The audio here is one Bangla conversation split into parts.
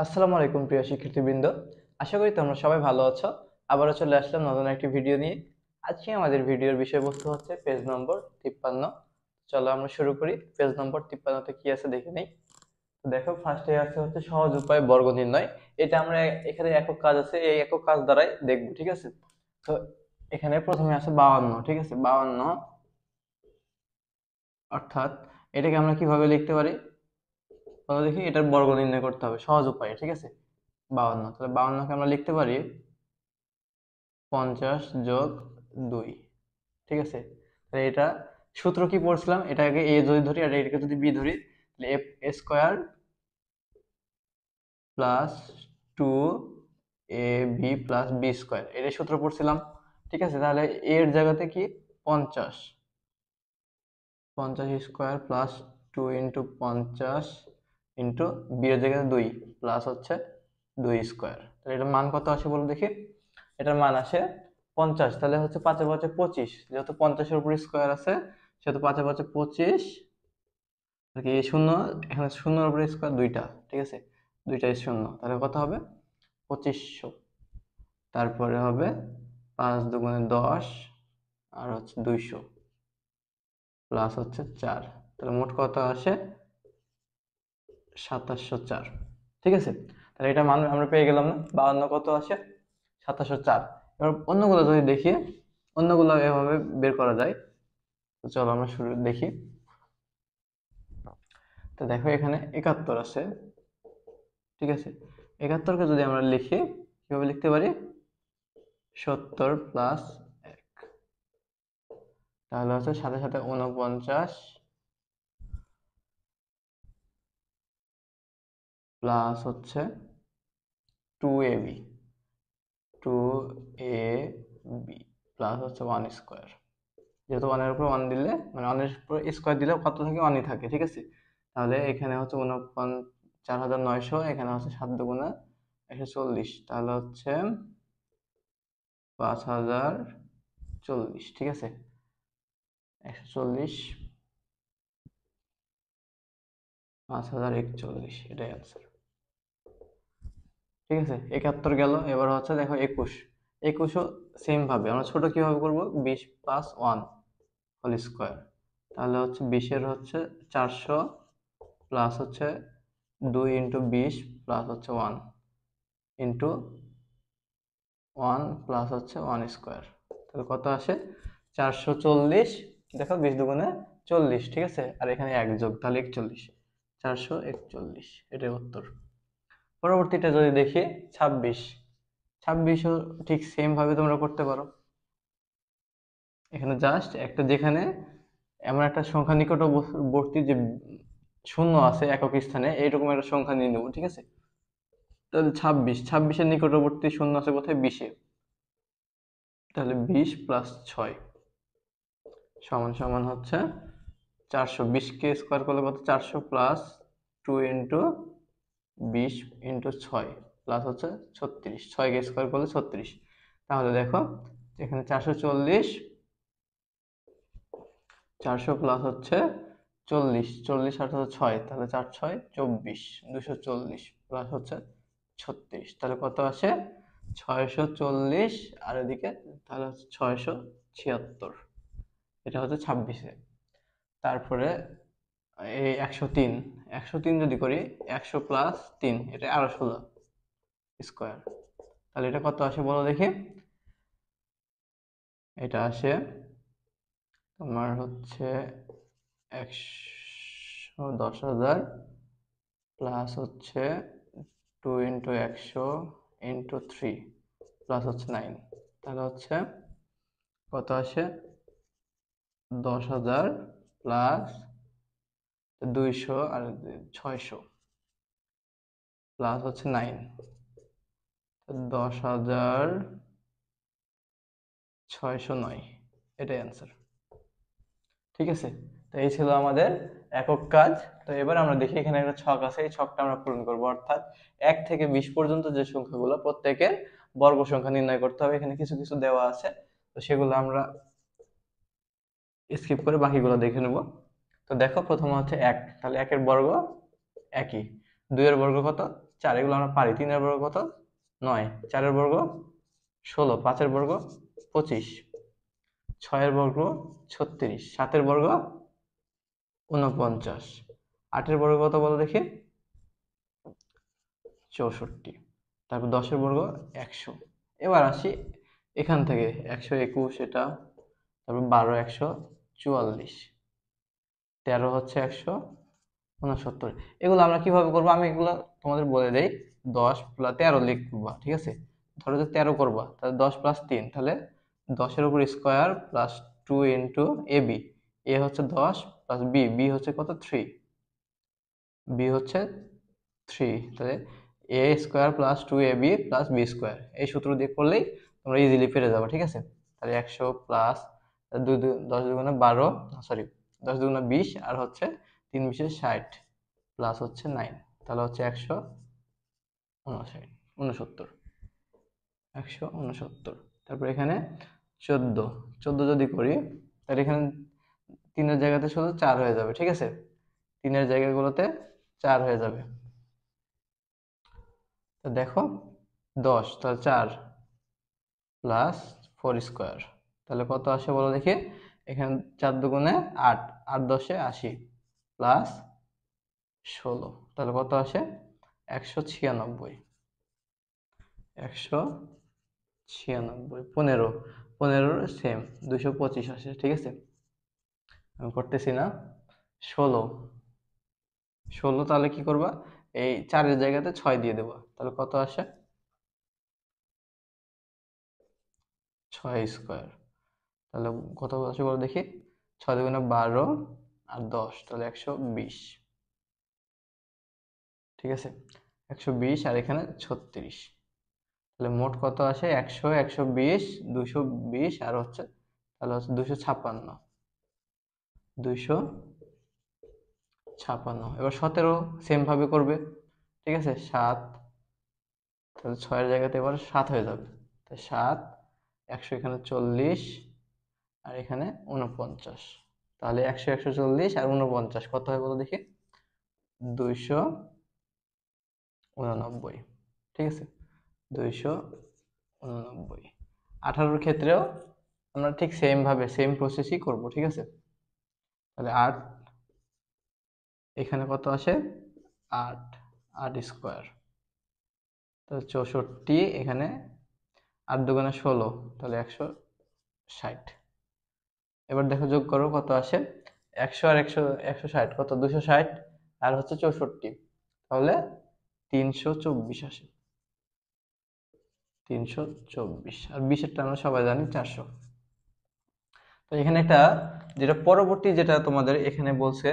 আসসালামু আলাইকুম প্রিয় শিক্ষার্থীবৃন্দ আশা করি তোমরা সবাই ভালো আছো আবারও চলে আসলাম নতুন একটি ভিডিও নিয়ে আজকে আমাদের ভিডিওর বিষয়বস্তু হচ্ছে পেজ নম্বর তিপ্পান্ন চলো আমরা শুরু করি পেজ নম্বর তিপ্পান্নতে কি আছে দেখে নেই দেখো ফার্স্টে আছে হচ্ছে সহজ উপায় বর্গ নির্ণয় এটা আমরা এখানে একক কাজ আছে এই একক কাজ দ্বারাই দেখব ঠিক আছে তো এখানে প্রথমে আছে বাউান্ন ঠিক আছে বাউান্ন অর্থাৎ এটাকে আমরা কিভাবে লিখতে পারি তাহলে দেখি এটার বর্গ নির্ণয় করতে হবে সহজ উপায়ে ঠিক আছে বাউন্ন তাহলে বাউন্নকে আমরা লিখতে পারি পঞ্চাশ যোগ দুই ঠিক আছে তাহলে এটা সূত্র কি পড়ছিলাম এটাকে এ যদি ধরি আর এটাকে যদি বি ধরি তাহলে F square plus two A B plus B square এটা সূত্র পড়ছিলাম ঠিক আছে তাহলে এর জায়গাতে কি পঞ্চাশ পঞ্চাশ স্কোয়ার প্লাস টু ইন্টু পঞ্চাশ ইন্টু বিয়ের জায়গাতে দুই প্লাস হচ্ছে দুই স্কোয়ার তাহলে এটার মান কত আসে বলে দেখি এটার মান আসে পঞ্চাশ তাহলে হচ্ছে পাঁচে পাঁচে পঁচিশ যেহেতু পঞ্চাশের উপরে স্কোয়ার আছে সেহেতু পাঁচে পাঁচে পঁচিশ আর কি শূন্য এখানে শূন্যর উপরে স্কোয়ার দুইটা ঠিক আছে দুইটাই শূন্য তাহলে কত হবে পঁচিশশো তারপরে হবে পাঁচ দুগুণে দশ আর হচ্ছে দুইশো প্লাস হচ্ছে চার তাহলে মোট কত আসে সাতাশশো চার ঠিক আছে তাহলে এটা মান আমরা পেয়ে গেলাম না বাউন্ন কত আছে সাতাশশো চার এবার অন্যগুলো যদি দেখি অন্যগুলো এভাবে বের করা যায় তো চলো আমরা শুরু দেখি তো দেখো এখানে একাত্তর আছে ঠিক আছে একাত্তরকে যদি আমরা লিখি কীভাবে লিখতে পারি সত্তর প্লাস এক তাহলে হচ্ছে সাথে সাথে উনপঞ্চাশ প্লাস হচ্ছে two A B two A B plus হচ্ছে ওয়ান স্কোয়ার যেহেতু ওয়ানের উপর ওয়ান দিলে মানে ওয়ানের উপরে স্কোয়ার দিলে কত থাকে ওয়ানই থাকে ঠিক আছে তাহলে এখানে হচ্ছে উনপন চার হাজার নয়শো এখানে হচ্ছে সাত দুগুণা একশো চল্লিশ তাহলে হচ্ছে পাঁচ হাজার চল্লিশ ঠিক আছে একশো চল্লিশ পাঁচ হাজার একচল্লিশ এটাই আনসার ঠিক আছে একাত্তর গেল এবার হচ্ছে দেখো একুশ একুশও সেমভাবে আমরা ছোট কীভাবে করব বিশ প্লাস ওয়ান হোল স্কোয়ার তাহলে হচ্ছে বিশের হচ্ছে চারশো প্লাস হচ্ছে দুই ইন্টু বিশ প্লাস হচ্ছে ওয়ান ইন্টু ওয়ান প্লাস হচ্ছে ওয়ান স্কোয়ার তাহলে কত আসে চারশো চল্লিশ দেখো বিশ দুগুণে চল্লিশ ঠিক আছে আর এখানে এক যোগ তাহলে একচল্লিশ চারশো একচল্লিশ এটাই উত্তর পরবর্তীটা যদি দেখি ছাব্বিশ ছাব্বিশও ঠিক সেমভাবে তোমরা করতে পারো এখানে জাস্ট একটা যেখানে এমন একটা সংখ্যা নিকটবর্তী যে শূন্য আছে একক স্থানে এইরকম একটা সংখ্যা নিয়ে নেবো ঠিক আছে তাহলে ছাব্বিশ ছাব্বিশের নিকটবর্তী শূন্য আছে কোথায় বিশে তাহলে বিশ প্লাস ছয় সমান সমান হচ্ছে চারশো বিশকে স্কোয়ার করলে কত চারশো প্লাস টু ইন্টু বিশ ইন্টু ছয় প্লাস হচ্ছে ছত্রিশ ছয়কে স্কোয়ার করলে ছত্রিশ তাহলে দেখো এখানে চারশো চল্লিশ চারশো প্লাস হচ্ছে চল্লিশ চল্লিশ আট হচ্ছে ছয় তাহলে চার ছয় চব্বিশ দুশো চল্লিশ প্লাস হচ্ছে ছত্রিশ তাহলে কত আসে ছয়শো চল্লিশ আর এদিকে তাহলে হচ্ছে ছয়শো ছিয়াত্তর এটা হচ্ছে ছাব্বিশে তারপরে এই একশো তিন একশো তিন যদি করি একশো প্লাস তিন এটা আরো ষোলো স্কোয়ার তাহলে এটা কত আসে বলো দেখি এটা আসে তোমার হচ্ছে একশো দশ হাজার প্লাস হচ্ছে টু ইন্টু একশো ইন্টু থ্রি প্লাস হচ্ছে নাইন তাহলে হচ্ছে কত আসে দশ হাজার প্লাস দুইশো আর ছয়শো প্লাস হচ্ছে নাইন দশ হাজার ছয়শো নয় এটাই অ্যান্সার ঠিক আছে তো এই ছিল আমাদের একক কাজ তো এবার আমরা দেখি এখানে একটা ছক আছে এই ছকটা আমরা পূরণ করবো অর্থাৎ এক থেকে বিশ পর্যন্ত যে সংখ্যাগুলো প্রত্যেকের বর্গ সংখ্যা নির্ণয় করতে হবে এখানে কিছু কিছু দেওয়া আছে তো সেগুলো আমরা স্কিপ করে বাকিগুলো দেখে নেবো তো দেখো প্রথমে হচ্ছে এক তাহলে একের বর্গ একই দুইয়ের বর্গ কত চার এগুলো আমরা পারি তিনের বর্গ কত নয় চারের বর্গ ষোলো পাঁচের বর্গ পঁচিশ ছয়ের বর্গ ছত্রিশ সাতের বর্গ উনপঞ্চাশ আটের বর্গ কত বলো দেখি চৌষট্টি তারপর দশের বর্গ একশো এবার আসি এখান থেকে একশো একুশ এটা তারপর বারো একশো চুয়াল্লিশ তেরো হচ্ছে একশো উনসত্তর এগুলো আমরা কিভাবে করবো আমি এগুলো তোমাদের বলে দেই দশ প্লাস তেরো লিখবা ঠিক আছে ধরো যে তেরো করবা তাহলে দশ প্লাস তিন তাহলে দশের উপর square plus two into A B A হচ্ছে দশ প্লাস বি বি হচ্ছে কত থ্রি বি হচ্ছে থ্রি তাহলে A square plus two A B plus B square এই সূত্র দিয়ে করলেই তোমরা ইজিলি ফিরে যাবো ঠিক আছে তাহলে একশো প্লাস দুই দশ দুগুণে বারো সরি দশ দুগুণা বিশ আর হচ্ছে তিন বিশে ষাট প্লাস হচ্ছে নাইন তাহলে হচ্ছে একশো উনষাট উনসত্তর একশো উনসত্তর তারপর এখানে চোদ্দ চোদ্দ যদি করি তাহলে এখানে তিনের জায়গাতে শুধু চার হয়ে যাবে ঠিক আছে তিনের জায়গাগুলোতে চার হয়ে যাবে তো দেখো দশ তাহলে চার প্লাস ফোর স্কোয়ার তাহলে কত আসে বলো দেখি এখানে চার দুগুণে আট আট দশে আশি প্লাস ষোলো তাহলে কত আসে একশো ছিয়ানব্বই একশো ছিয়ানব্বই পনেরো পনেরোর সেম দুশো পঁচিশ আসে ঠিক আছে আমি করতেছি না ষোলো ষোলো তাহলে কি করবা এই চারের জায়গাতে ছয় দিয়ে দেবো তাহলে কত আসে ছয় স্কোয়ার তাহলে কত আছে বলো দেখি ছয় দুগুণে বারো আর দশ তাহলে একশো বিশ ঠিক আছে একশো বিশ আর এখানে ছত্রিশ তাহলে মোট কত আসে একশো একশো বিশ দুশো বিশ আর হচ্ছে তাহলে হচ্ছে দুশো ছাপান্ন দুশো ছাপান্ন এবার সতেরো সেমভাবে করবে ঠিক আছে সাত তাহলে ছয়ের জায়গাতে এবার সাত হয়ে যাবে তাই সাত একশো এখানে চল্লিশ আর এখানে উনপঞ্চাশ তাহলে একশো একশো চল্লিশ আর উনপঞ্চাশ কত হয় বলো দেখি দুইশো উননব্বই ঠিক আছে দুইশো উননব্বই আঠারোর ক্ষেত্রেও আমরা ঠিক সেমভাবে সেম প্রসেসই করব ঠিক আছে তাহলে আট এখানে কত আসে আট আট স্কোয়ার তাহলে চৌষট্টি এখানে আট দুগুণে ষোলো তাহলে একশো ষাট এবার দেখো যোগ করো কত আসে একশো আর একশো একশো ষাট কত দুশো ষাট আর হচ্ছে চৌষট্টি তাহলে তিনশো চব্বিশ আসে তিনশো চব্বিশ আর বিশেরটা আমরা সবাই জানি চারশো তো এখানে একটা যেটা পরবর্তী যেটা তোমাদের এখানে বলছে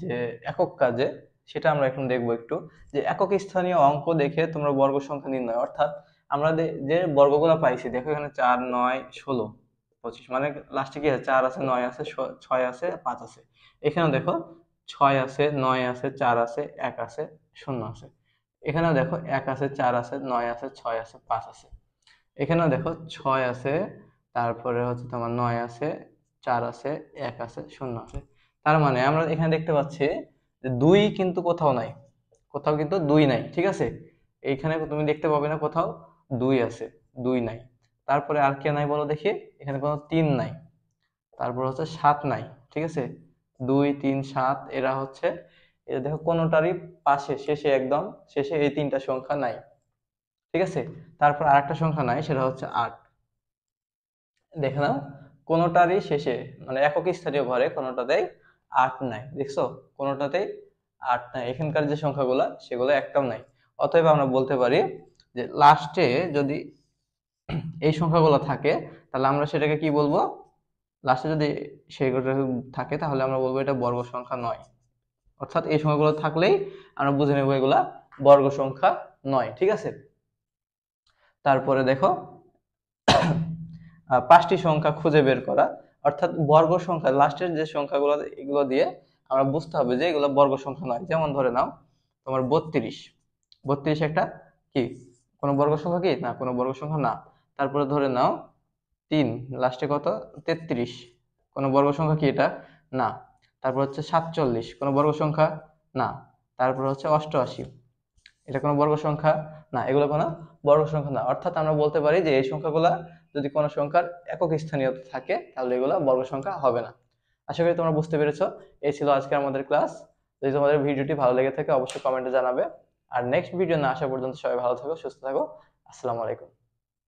যে একক কাজে সেটা আমরা এখন দেখবো একটু যে একক স্থানীয় অঙ্ক দেখে তোমরা বর্গ সংখ্যা নির্ণয় অর্থাৎ আমরা যে বর্গগুলো পাইছি দেখো এখানে চার নয় ষোলো পঁচিশ মানে লাস্টে কি আছে চার আছে নয় আছে ছয় আছে পাঁচ আছে এখানেও দেখো ছয় আছে নয় আছে চার আছে এক আছে শূন্য আছে এখানেও দেখো এক আছে চার আছে নয় আছে ছয় আছে পাঁচ আছে এখানেও দেখো ছয় আছে তারপরে হচ্ছে তোমার নয় আছে চার আছে এক আছে শূন্য আছে তার মানে আমরা এখানে দেখতে পাচ্ছি যে দুই কিন্তু কোথাও নাই কোথাও কিন্তু দুই নাই ঠিক আছে এইখানে তুমি দেখতে পাবে না কোথাও দুই আছে দুই নাই তারপরে আর কে নাই বলো দেখি এখানে কোনো তিন নাই তারপর হচ্ছে সাত নাই ঠিক আছে দুই তিন সাত এরা হচ্ছে এরা দেখো কোনোটারই পাশে শেষে একদম শেষে এই তিনটা সংখ্যা নাই ঠিক আছে তারপর আরেকটা সংখ্যা নাই সেটা হচ্ছে আট দেখে নাও কোনোটারই শেষে মানে একক স্থানীয় ঘরে কোনোটাতেই আট নাই দেখছো কোনোটাতেই আট নাই এখানকার যে সংখ্যাগুলো সেগুলো একটাও নাই অতএব আমরা বলতে পারি যে লাস্টে যদি এই সংখ্যাগুলো থাকে তাহলে আমরা সেটাকে কি বলবো লাস্টে যদি সেইগুলো থাকে তাহলে আমরা বলবো এটা বর্গ সংখ্যা নয় অর্থাৎ এই সংখ্যাগুলো থাকলেই আমরা বুঝে নেব এগুলা বর্গ সংখ্যা নয় ঠিক আছে তারপরে দেখো পাঁচটি সংখ্যা খুঁজে বের করা অর্থাৎ বর্গ সংখ্যা লাস্টের যে সংখ্যাগুলো এগুলো দিয়ে আমরা বুঝতে হবে যে এগুলো বর্গ সংখ্যা নয় যেমন ধরে নাও তোমার বত্রিশ বত্রিশ একটা কি কোনো বর্গ সংখ্যা কি না কোনো বর্গ সংখ্যা না তারপরে ধরে নাও তিন লাস্টে কত তেত্রিশ কোনো বর্গ সংখ্যা কি এটা না তারপর হচ্ছে সাতচল্লিশ কোনো বর্গ সংখ্যা না তারপর হচ্ছে অষ্টআশি এটা কোনো বর্গ সংখ্যা না এগুলো কোনো বর্গ সংখ্যা না অর্থাৎ আমরা বলতে পারি যে এই সংখ্যাগুলো যদি কোনো সংখ্যার একক স্থানীয় থাকে তাহলে এগুলো বর্গ সংখ্যা হবে না আশা করি তোমরা বুঝতে পেরেছ এই ছিল আজকে আমাদের ক্লাস যদি তোমাদের ভিডিওটি ভালো লেগে থাকে অবশ্যই কমেন্টে জানাবে আর নেক্সট ভিডিও না আসা পর্যন্ত সবাই ভালো থাকো সুস্থ থাকো আসসালামু আলাইকুম